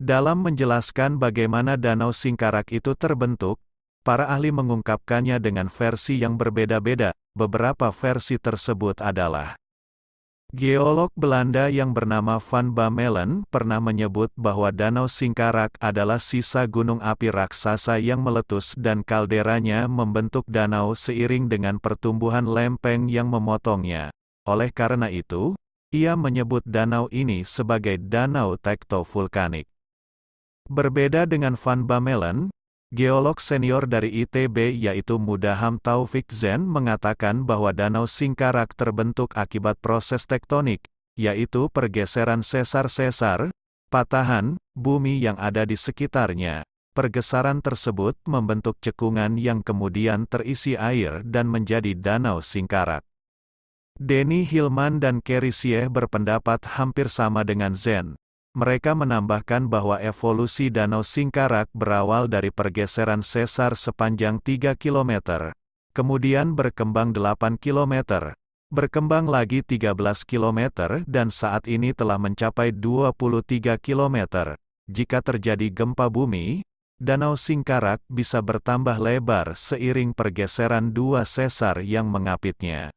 Dalam menjelaskan bagaimana Danau Singkarak itu terbentuk, para ahli mengungkapkannya dengan versi yang berbeda-beda, beberapa versi tersebut adalah Geolog Belanda yang bernama Van Bamelen pernah menyebut bahwa Danau Singkarak adalah sisa gunung api raksasa yang meletus dan kalderanya membentuk danau seiring dengan pertumbuhan lempeng yang memotongnya. Oleh karena itu, ia menyebut danau ini sebagai danau tektovulkanik. Berbeda dengan Van Bamelen, geolog senior dari ITB yaitu Mudaham Taufik Zen mengatakan bahwa Danau Singkarak terbentuk akibat proses tektonik, yaitu pergeseran sesar-sesar, patahan, bumi yang ada di sekitarnya. Pergeseran tersebut membentuk cekungan yang kemudian terisi air dan menjadi danau singkarak. Denny Hillman dan Kerry berpendapat hampir sama dengan Zen. Mereka menambahkan bahwa evolusi Danau Singkarak berawal dari pergeseran sesar sepanjang 3 km, kemudian berkembang 8 km, berkembang lagi 13 km dan saat ini telah mencapai 23 km. Jika terjadi gempa bumi, Danau Singkarak bisa bertambah lebar seiring pergeseran dua sesar yang mengapitnya.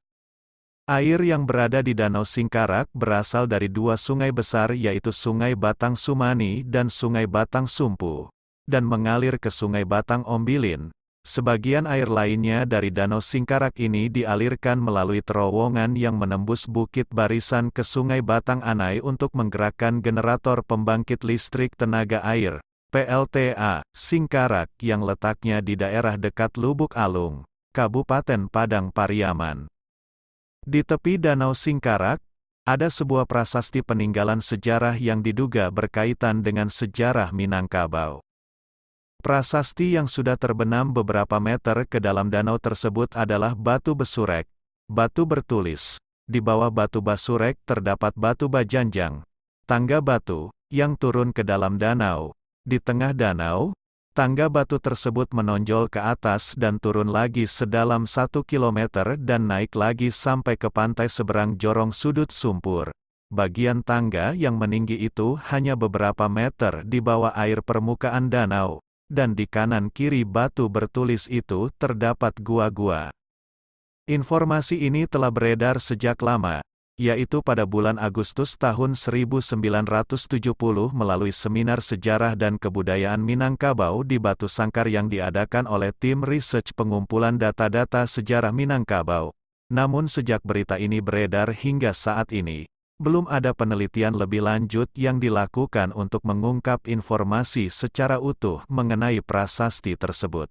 Air yang berada di Danau Singkarak berasal dari dua sungai besar yaitu Sungai Batang Sumani dan Sungai Batang Sumpu, dan mengalir ke Sungai Batang Ombilin. Sebagian air lainnya dari Danau Singkarak ini dialirkan melalui terowongan yang menembus Bukit Barisan ke Sungai Batang Anai untuk menggerakkan generator pembangkit listrik tenaga air, PLTA, Singkarak yang letaknya di daerah dekat Lubuk Alung, Kabupaten Padang Pariaman. Di tepi Danau Singkarak, ada sebuah prasasti peninggalan sejarah yang diduga berkaitan dengan sejarah Minangkabau. Prasasti yang sudah terbenam beberapa meter ke dalam danau tersebut adalah batu besurek, batu bertulis. Di bawah batu basurek terdapat batu bajanjang, tangga batu, yang turun ke dalam danau. Di tengah danau, Tangga batu tersebut menonjol ke atas dan turun lagi sedalam satu kilometer dan naik lagi sampai ke pantai seberang jorong sudut sumpur. Bagian tangga yang meninggi itu hanya beberapa meter di bawah air permukaan danau, dan di kanan-kiri batu bertulis itu terdapat gua-gua. Informasi ini telah beredar sejak lama, yaitu pada bulan Agustus tahun 1970 melalui seminar sejarah dan kebudayaan Minangkabau di Batu Sangkar yang diadakan oleh tim research pengumpulan data-data sejarah Minangkabau. Namun sejak berita ini beredar hingga saat ini, belum ada penelitian lebih lanjut yang dilakukan untuk mengungkap informasi secara utuh mengenai prasasti tersebut.